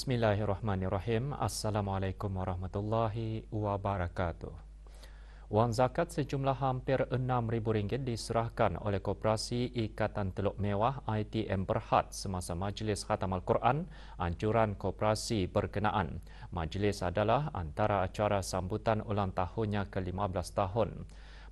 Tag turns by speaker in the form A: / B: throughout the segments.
A: Bismillahirrahmanirrahim. Assalamualaikum warahmatullahi wabarakatuh. Wang zakat sejumlah hampir RM6,000 diserahkan oleh Koperasi Ikatan Teluk Mewah ITM Berhad semasa Majlis Khatam Al-Quran, ancuran Koperasi berkenaan. Majlis adalah antara acara sambutan ulang tahunnya ke-15 tahun.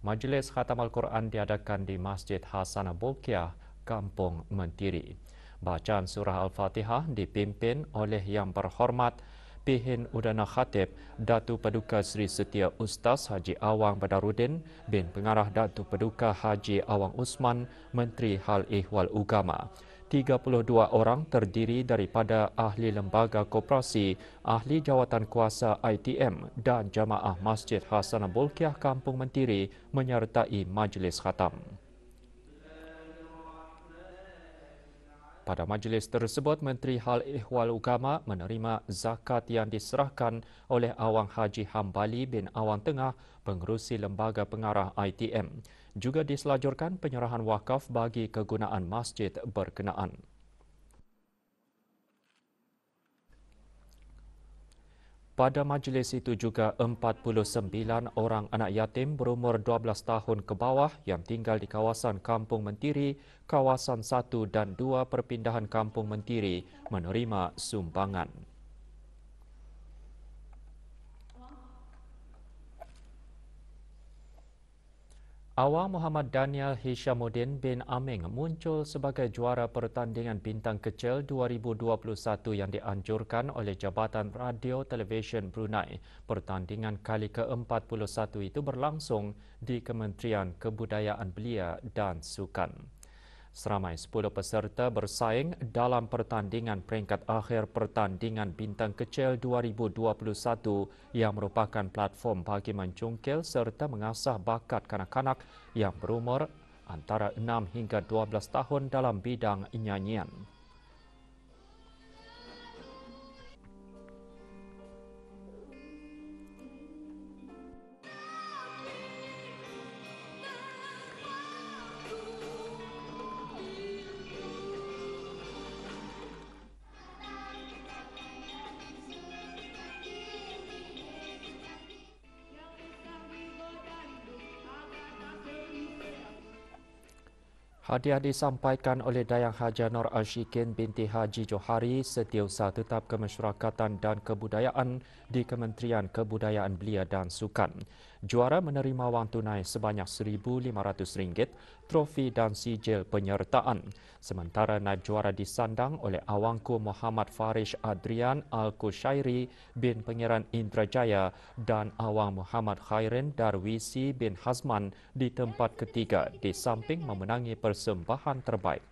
A: Majlis Khatam Al-Quran diadakan di Masjid Hasanah Bukiah, Kampung Mentiri. Bacaan surah Al-Fatihah dipimpin oleh yang berhormat Pihin Udana Khatib, Datu Paduka Sri Setia Ustaz Haji Awang Badarudin bin Pengarah Datu Paduka Haji Awang Usman, Menteri Hal Ehwal Ugama. 32 orang terdiri daripada ahli lembaga koperasi, ahli jawatan kuasa ITM dan jamaah Masjid Hasanah Bulkiah Kampung Mentiri menyertai majlis khatam. Pada majlis tersebut, Menteri Hal Ehwal Ugama menerima zakat yang diserahkan oleh Awang Haji Hambali bin Awang Tengah, pengerusi Lembaga Pengarah ITM. Juga diselajurkan penyerahan wakaf bagi kegunaan masjid berkenaan. Pada majlis itu juga 49 orang anak yatim berumur 12 tahun ke bawah yang tinggal di kawasan Kampung Mentiri, kawasan 1 dan 2 perpindahan Kampung Mentiri menerima sumbangan. Awal Muhammad Daniel Hishamuddin bin Aming muncul sebagai juara pertandingan bintang kecil 2021 yang dianjurkan oleh Jabatan Radio Television Brunei. Pertandingan kali ke-41 itu berlangsung di Kementerian Kebudayaan Belia dan Sukan. Seramai 10 peserta bersaing dalam pertandingan peringkat akhir pertandingan bintang kecil 2021 yang merupakan platform bagi mencungkil serta mengasah bakat kanak-kanak yang berumur antara 6 hingga 12 tahun dalam bidang nyanyian. Hadiah disampaikan oleh Dayang Haja Nur Ashikin binti Haji Johari setiausaha tetap kemasyarakatan dan kebudayaan di Kementerian Kebudayaan Belia dan Sukan. Juara menerima wang tunai sebanyak RM1,500, trofi dan sijil penyertaan. Sementara naib juara disandang oleh Awangku Muhammad Farish Adrian Al-Kushairi bin Pengiran Indrajaya dan Awang Muhammad Khairin Darwisi bin Hazman di tempat ketiga di samping memenangi persembahan persembahan terbaik.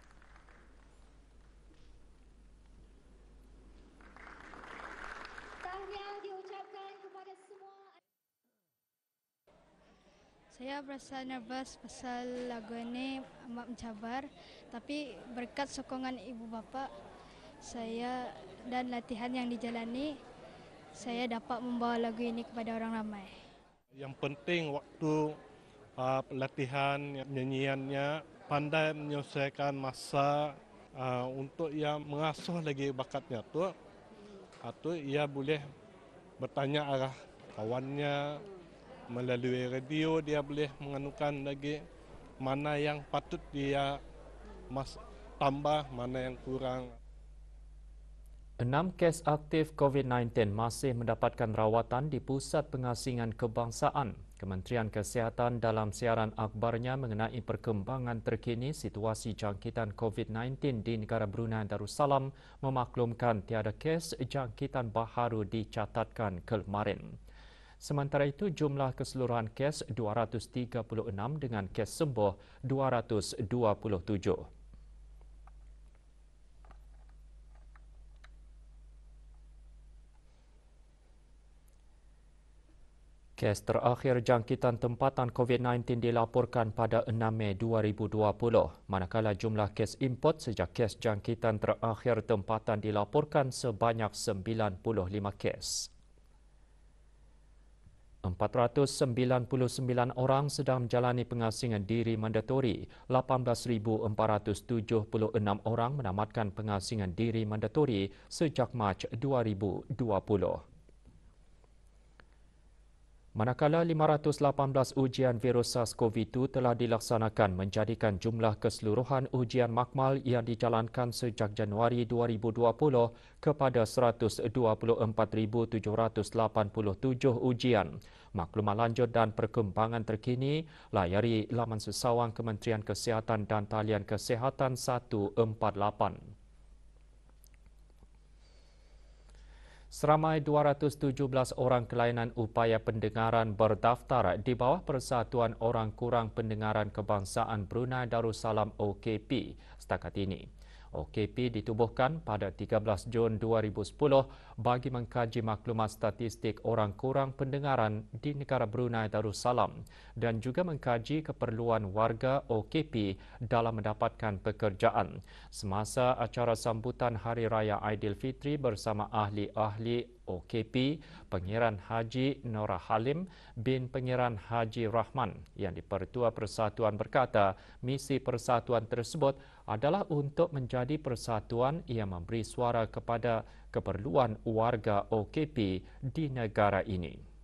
A: Saya berasa nervous pasal lagu ini amat mencabar tapi berkat sokongan ibu bapa saya dan latihan yang dijalani saya dapat membawa lagu ini kepada orang ramai. Yang penting waktu uh, latihan nyanyiannya pandai menyelesaikan masa uh, untuk ia mengasuh lagi bakatnya tu atau uh, ia boleh bertanya arah kawannya melalui radio dia boleh menganukan lagi mana yang patut dia mas tambah mana yang kurang Enam kes aktif COVID-19 masih mendapatkan rawatan di Pusat Pengasingan Kebangsaan. Kementerian Kesihatan dalam siaran akhbarnya mengenai perkembangan terkini situasi jangkitan COVID-19 di negara Brunei Darussalam memaklumkan tiada kes jangkitan baharu dicatatkan kemarin. Sementara itu, jumlah keseluruhan kes 236 dengan kes sembuh 227. Kes terakhir jangkitan tempatan COVID-19 dilaporkan pada 6 Mei 2020, manakala jumlah kes import sejak kes jangkitan terakhir tempatan dilaporkan sebanyak 95 kes. 499 orang sedang menjalani pengasingan diri mandatori, 18476 orang menamatkan pengasingan diri mandatori sejak Mac 2020. Manakala 518 ujian virus SARS-CoV-2 telah dilaksanakan menjadikan jumlah keseluruhan ujian makmal yang dijalankan sejak Januari 2020 kepada 124,787 ujian. Maklumat lanjut dan perkembangan terkini layari laman sesawang Kementerian Kesihatan dan Talian Kesihatan 148. Seramai 217 orang kelainan upaya pendengaran berdaftar di bawah Persatuan Orang Kurang Pendengaran Kebangsaan Brunei Darussalam OKP setakat ini. OKP ditubuhkan pada 13 Jun 2010 bagi mengkaji maklumat statistik orang kurang pendengaran di negara Brunei Darussalam dan juga mengkaji keperluan warga OKP dalam mendapatkan pekerjaan. Semasa acara sambutan Hari Raya Aidilfitri bersama ahli-ahli OKP Pengiran Haji Nora Halim bin Pengiran Haji Rahman yang dipertua persatuan berkata misi persatuan tersebut adalah untuk menjadi persatuan yang memberi suara kepada keperluan warga OKP di negara ini.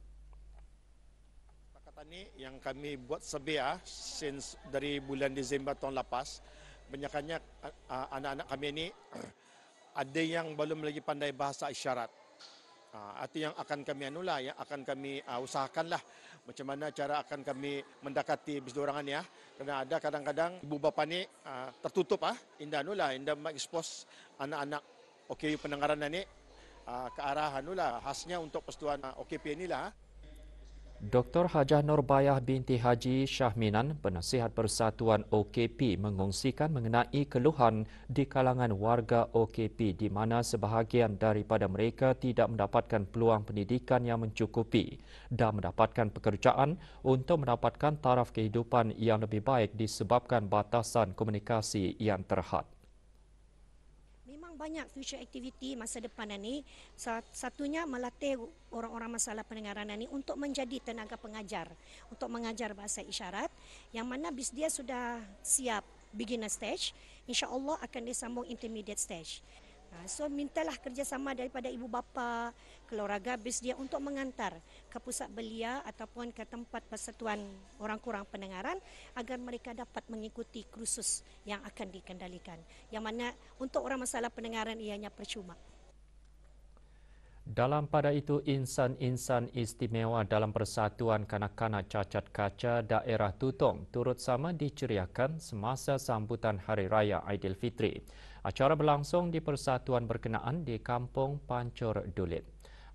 A: Ini yang kami buat sebia since dari bulan Disember tahun lepas. banyaknya anak-anak kami ini ada yang belum lagi pandai bahasa isyarat. Ha, itu yang akan kami anulah, yang akan kami ah, usahakanlah macam mana cara akan kami mendekati bis dorangan ya. Kerana ada kadang-kadang ibu bapa ni ah, tertutup ah, indah anulah, indah mengexpose anak-anak OKU pendengaran ni ke arah anulah, khasnya untuk persetuan OKP inilah. Ha. Dr. Hajah Nurbayah binti Haji Syahminan, penasihat persatuan OKP mengongsikan mengenai keluhan di kalangan warga OKP di mana sebahagian daripada mereka tidak mendapatkan peluang pendidikan yang mencukupi dan mendapatkan pekerjaan untuk mendapatkan taraf kehidupan yang lebih baik disebabkan batasan komunikasi yang terhad banyak future activity masa depan Nani. Satunya melatih orang-orang masalah pendengaran Nani untuk menjadi tenaga pengajar. Untuk mengajar bahasa isyarat. Yang mana bis dia sudah siap beginner stage. InsyaAllah akan disambung intermediate stage. Ha, so mintalah kerjasama daripada ibu bapa, keluarga bis dia untuk mengantar ke pusat belia ataupun ke tempat persatuan orang kurang pendengaran agar mereka dapat mengikuti kursus yang akan dikendalikan. Yang mana untuk orang masalah pendengaran ianya percuma. Dalam pada itu, insan-insan istimewa dalam Persatuan Kanak-Kanak Cacat Kaca Daerah Tutong turut sama diceriakan semasa sambutan Hari Raya Aidilfitri. Fitri. Acara berlangsung di Persatuan Berkenaan di Kampung Pancur Dulit.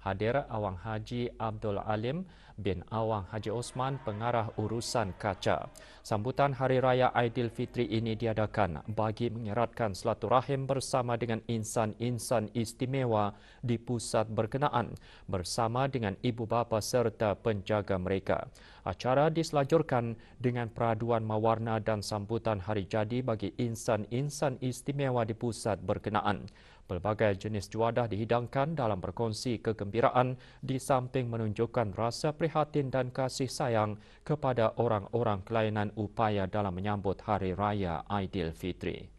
A: Hadir Awang Haji Abdul Alim, bin Awang Haji Osman, pengarah urusan kaca. Sambutan Hari Raya Aidilfitri ini diadakan bagi mengeratkan rahim bersama dengan insan-insan istimewa di pusat berkenaan bersama dengan ibu bapa serta penjaga mereka. Acara diselajurkan dengan peraduan mawarna dan sambutan hari jadi bagi insan-insan istimewa di pusat berkenaan. Pelbagai jenis juadah dihidangkan dalam berkongsi kegembiraan di samping menunjukkan rasa prihatin prihatin dan kasih sayang kepada orang-orang kelainan upaya dalam menyambut Hari Raya Aidilfitri.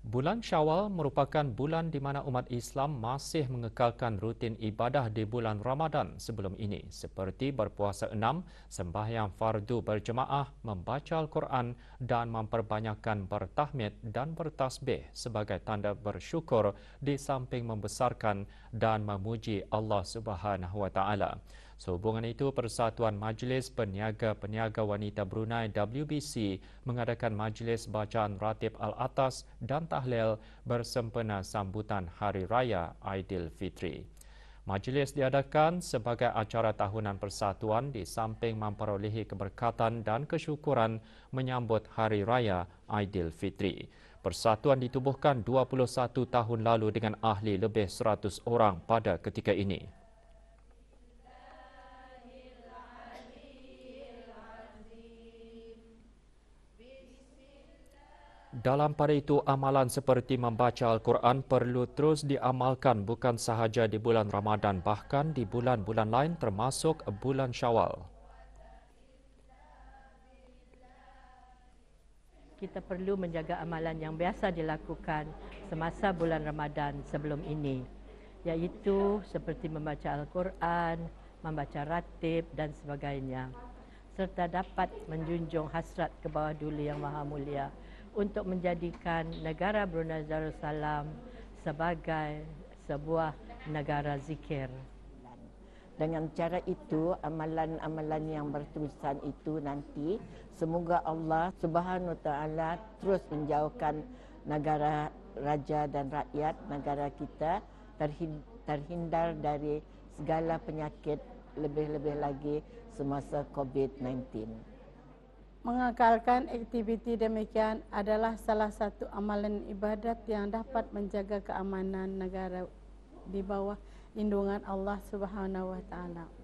A: Bulan Syawal merupakan bulan di mana umat Islam masih mengekalkan rutin ibadah di bulan Ramadan sebelum ini seperti berpuasa enam, sembahyang fardu berjemaah, membaca Al-Quran dan memperbanyakkan bertahmid dan bertasbih sebagai tanda bersyukur di samping membesarkan dan memuji Allah Subhanahu wa taala. Sehubungan itu, Persatuan Majlis Peniaga-Peniaga Wanita Brunei WBC mengadakan majlis bacaan ratib al-atas dan tahlil bersempena sambutan Hari Raya Aidilfitri. Majlis diadakan sebagai acara tahunan persatuan di samping memperolehi keberkatan dan kesyukuran menyambut Hari Raya Aidilfitri. Persatuan ditubuhkan 21 tahun lalu dengan ahli lebih 100 orang pada ketika ini. dalam pada itu amalan seperti membaca Al-Quran perlu terus diamalkan bukan sahaja di bulan Ramadan bahkan di bulan-bulan lain termasuk bulan Syawal. Kita perlu menjaga amalan yang biasa dilakukan semasa bulan Ramadan sebelum ini iaitu seperti membaca Al-Quran, membaca ratib dan sebagainya serta dapat menjunjung hasrat ke bawah duli yang maha mulia untuk menjadikan negara Brunei Darussalam sebagai sebuah negara zikir. Dengan cara itu, amalan-amalan yang bertulisan itu nanti, semoga Allah Subhanahu Taala terus menjauhkan negara raja dan rakyat negara kita terhindar dari segala penyakit lebih-lebih lagi semasa COVID-19 mengakalkan aktiviti demikian adalah salah satu amalan ibadat yang dapat menjaga keamanan negara di bawah lindungan Allah Subhanahu wa taala.